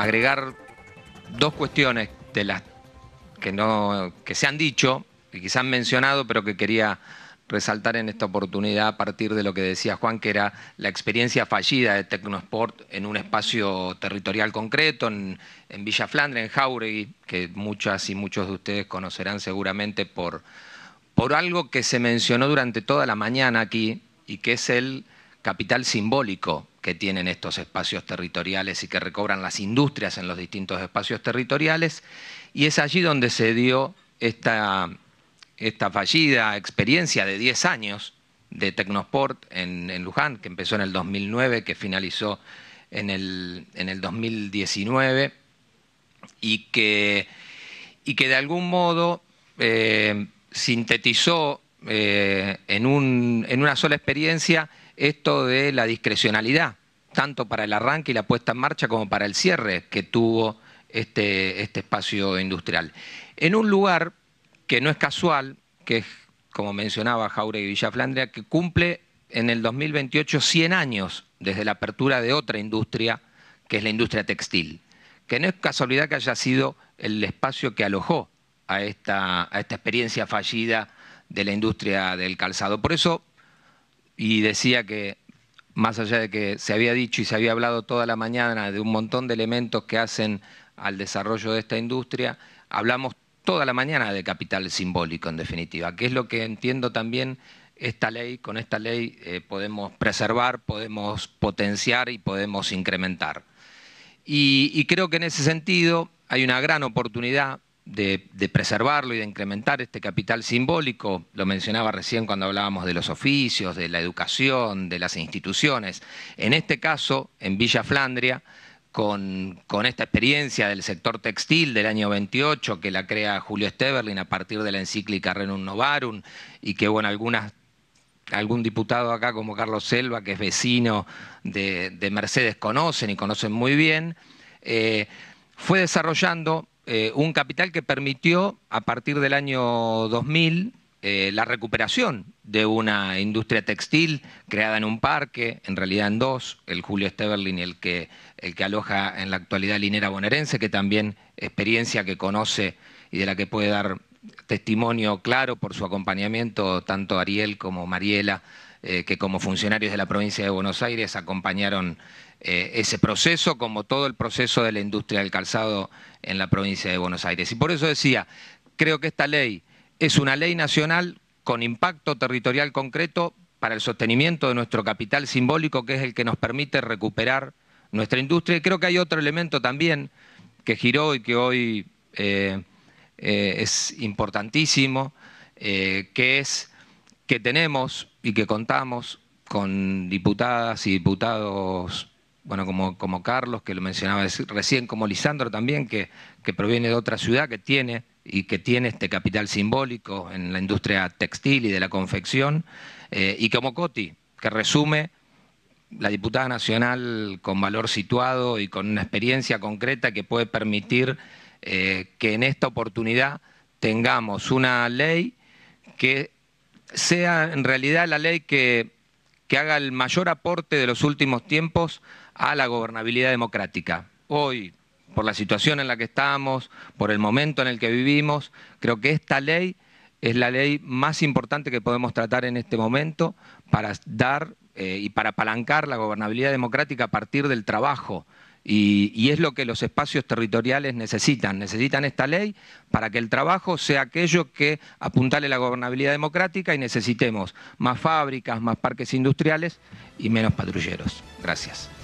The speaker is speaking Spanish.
agregar dos cuestiones de las que, no, que se han dicho, que quizás han mencionado, pero que quería resaltar en esta oportunidad a partir de lo que decía Juan, que era la experiencia fallida de Tecnosport en un espacio territorial concreto, en, Villa Flandre, en Jauregui, que muchas y muchos de ustedes conocerán seguramente por, por algo que se mencionó durante toda la mañana aquí y que es el capital simbólico que tienen estos espacios territoriales y que recobran las industrias en los distintos espacios territoriales. Y es allí donde se dio esta, esta fallida experiencia de 10 años de Tecnosport en, Luján, que empezó en el 2009, que finalizó en el, 2019, y que, y que de algún modo eh, sintetizó eh, en, una sola experiencia esto de la discrecionalidad, tanto para el arranque y la puesta en marcha como para el cierre que tuvo este, este espacio industrial. En un lugar que no es casual, que es, como mencionaba Jauregui Villa Flandria, que cumple en el 2028 100 años desde la apertura de otra industria, que es la industria textil, que no es casualidad que haya sido el espacio que alojó a esta experiencia fallida de la industria del calzado. Por eso, y decía que más allá de que se había dicho y se había hablado toda la mañana de un montón de elementos que hacen al desarrollo de esta industria, hablamos toda la mañana de capital simbólico, en definitiva, que es lo que entiendo también esta ley, con esta ley eh, podemos preservar, podemos potenciar y podemos incrementar. y creo que en ese sentido hay una gran oportunidad de, preservarlo y de incrementar este capital simbólico, lo mencionaba recién cuando hablábamos de los oficios, de la educación, de las instituciones. En este caso, en Villa Flandria, con, esta experiencia del sector textil del año 28, que la crea Julio Steverlin a partir de la encíclica Renum Novarum, y que bueno, algunas algún diputado acá como Carlos Selva, que es vecino de, Mercedes, conocen y conocen muy bien, eh, fue desarrollando eh, un capital que permitió a partir del año 2000 eh, la recuperación de una industria textil creada en un parque, en realidad en dos, el Julio Steverlin y el que, el que aloja en la actualidad Linera Bonaerense, que también experiencia que conoce y de la que puede dar testimonio claro por su acompañamiento, tanto Ariel como Mariela, eh, que como funcionarios de la provincia de Buenos Aires acompañaron eh, ese proceso, como todo el proceso de la industria del calzado en la provincia de Buenos Aires. Y por eso decía, creo que esta ley es una ley nacional con impacto territorial concreto para el sostenimiento de nuestro capital simbólico, que es el que nos permite recuperar nuestra industria. Y creo que hay otro elemento también que giró y que hoy eh, eh, es importantísimo, eh, que es que tenemos y que contamos con diputadas y diputados, bueno, como, como Carlos, que lo mencionaba recién, como Lisandro también, que, que proviene de otra ciudad, que tiene y que tiene este capital simbólico en la industria textil y de la confección, eh, y como Coti, que resume la diputada nacional con valor situado y con una experiencia concreta que puede permitir eh, que en esta oportunidad tengamos una ley que sea en realidad la ley que, haga el mayor aporte de los últimos tiempos a la gobernabilidad democrática. Hoy, por la situación en la que estamos, por el momento en el que vivimos, creo que esta ley es la ley más importante que podemos tratar en este momento para dar eh, y para apalancar la gobernabilidad democrática a partir del trabajo y, es lo que los espacios territoriales necesitan. Necesitan esta ley para que el trabajo sea aquello que apuntale la gobernabilidad democrática y necesitemos más fábricas, más parques industriales y menos patrulleros. Gracias.